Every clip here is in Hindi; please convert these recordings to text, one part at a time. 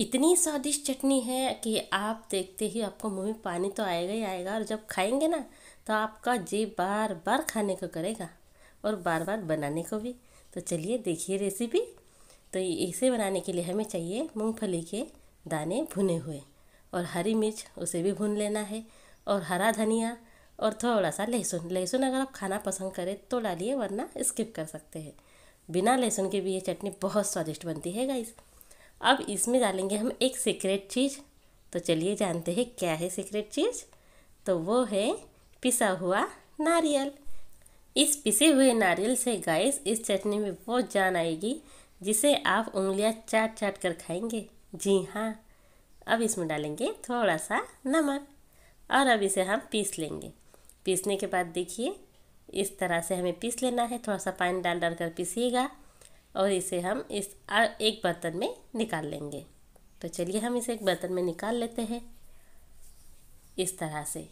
इतनी स्वादिष्ट चटनी है कि आप देखते ही आपको मुंह में पानी तो आएगा ही आएगा और जब खाएंगे ना तो आपका जी बार बार खाने को करेगा और बार बार बनाने को भी तो चलिए देखिए रेसिपी तो इसे बनाने के लिए हमें चाहिए मूंगफली के दाने भुने हुए और हरी मिर्च उसे भी भून लेना है और हरा धनिया और थोड़ा सा लहसुन लहसुन अगर आप खाना पसंद करें तो डालिए वरना स्किप कर सकते हैं बिना लहसुन के भी ये चटनी बहुत स्वादिष्ट बनती है गाइस अब इसमें डालेंगे हम एक सीक्रेट चीज़ तो चलिए जानते हैं क्या है सीक्रेट चीज़ तो वो है पिसा हुआ नारियल इस पिसे हुए नारियल से गाइस इस चटनी में वो जान आएगी जिसे आप उंगलियां चाट चाट कर खाएंगे जी हाँ अब इसमें डालेंगे थोड़ा सा नमक और अब इसे हम पीस लेंगे पीसने के बाद देखिए इस तरह से हमें पीस लेना है थोड़ा सा पानी डाल डाल कर पीसीएगा और इसे हम इस एक बर्तन में निकाल लेंगे तो चलिए हम इसे एक बर्तन में निकाल लेते हैं इस तरह से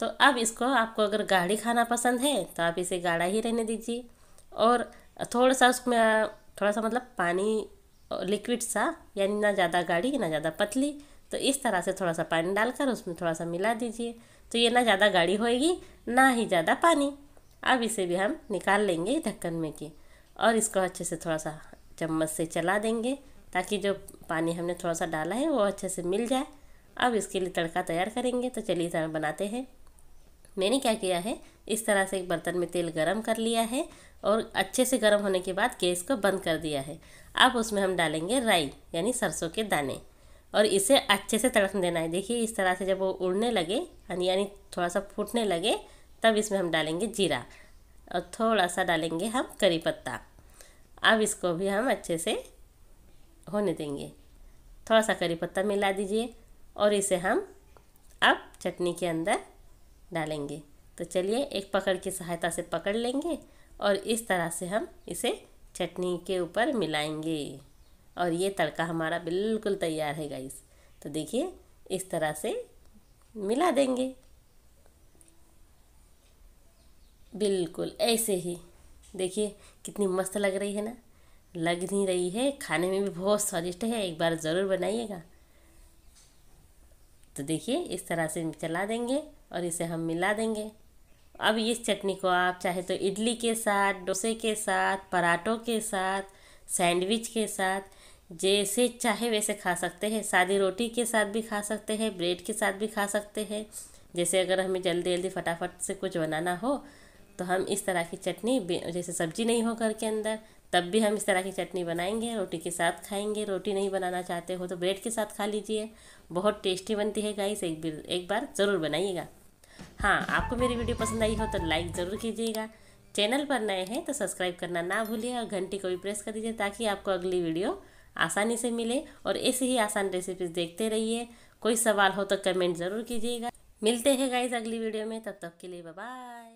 तो अब इसको आपको अगर गाढ़ी खाना पसंद है तो आप इसे गाढ़ा ही रहने दीजिए और थोड़ा सा उसमें थोड़ा सा मतलब पानी लिक्विड सा यानी ना ज़्यादा गाढ़ी ना ज़्यादा पतली तो इस तरह से थोड़ा सा पानी डालकर उसमें थोड़ा सा मिला दीजिए तो ये ना ज़्यादा गाढ़ी होएगी ना ही ज़्यादा पानी अब इसे भी हम निकाल लेंगे ढक्कन में की और इसको अच्छे से थोड़ा सा चम्मच से चला देंगे ताकि जो पानी हमने थोड़ा सा डाला है वो अच्छे से मिल जाए अब इसके लिए तड़का तैयार करेंगे तो चलिए इस बनाते हैं मैंने क्या किया है इस तरह से एक बर्तन में तेल गरम कर लिया है और अच्छे से गरम होने के बाद गैस को बंद कर दिया है अब उसमें हम डालेंगे राई यानी सरसों के दाने और इसे अच्छे से तड़क देना है देखिए इस तरह से जब वो उड़ने लगे यानी थोड़ा सा फूटने लगे तब इसमें हम डालेंगे जीरा और थोड़ा सा डालेंगे हम करी पत्ता अब इसको भी हम अच्छे से होने देंगे थोड़ा सा करी पत्ता मिला दीजिए और इसे हम अब चटनी के अंदर डालेंगे तो चलिए एक पकड़ की सहायता से पकड़ लेंगे और इस तरह से हम इसे चटनी के ऊपर मिलाएंगे और ये तड़का हमारा बिल्कुल तैयार है गाइस तो देखिए इस तरह से मिला देंगे बिल्कुल ऐसे ही देखिए कितनी मस्त लग रही है ना लग नहीं रही है खाने में भी बहुत स्वादिष्ट है एक बार ज़रूर बनाइएगा तो देखिए इस तरह से चला देंगे और इसे हम मिला देंगे अब इस चटनी को आप चाहे तो इडली के साथ डोसे के साथ पराठों के साथ सैंडविच के साथ जैसे चाहे वैसे खा सकते हैं सादी रोटी के साथ भी खा सकते हैं ब्रेड के साथ भी खा सकते हैं जैसे अगर हमें जल्दी जल्दी फटाफट से कुछ बनाना हो तो हम इस तरह की चटनी जैसे सब्जी नहीं हो घर के अंदर तब भी हम इस तरह की चटनी बनाएंगे रोटी के साथ खाएंगे रोटी नहीं बनाना चाहते हो तो ब्रेड के साथ खा लीजिए बहुत टेस्टी बनती है गाइस एक बिल एक बार ज़रूर बनाइएगा हाँ आपको मेरी वीडियो पसंद आई हो तो लाइक ज़रूर कीजिएगा चैनल पर नए हैं तो सब्सक्राइब करना ना भूलिए और घंटी को भी प्रेस कर दीजिए ताकि आपको अगली वीडियो आसानी से मिले और ऐसी ही आसान रेसिपीज देखते रहिए कोई सवाल हो तो कमेंट ज़रूर कीजिएगा मिलते हैं गाइज अगली वीडियो में तब तक के लिए बाय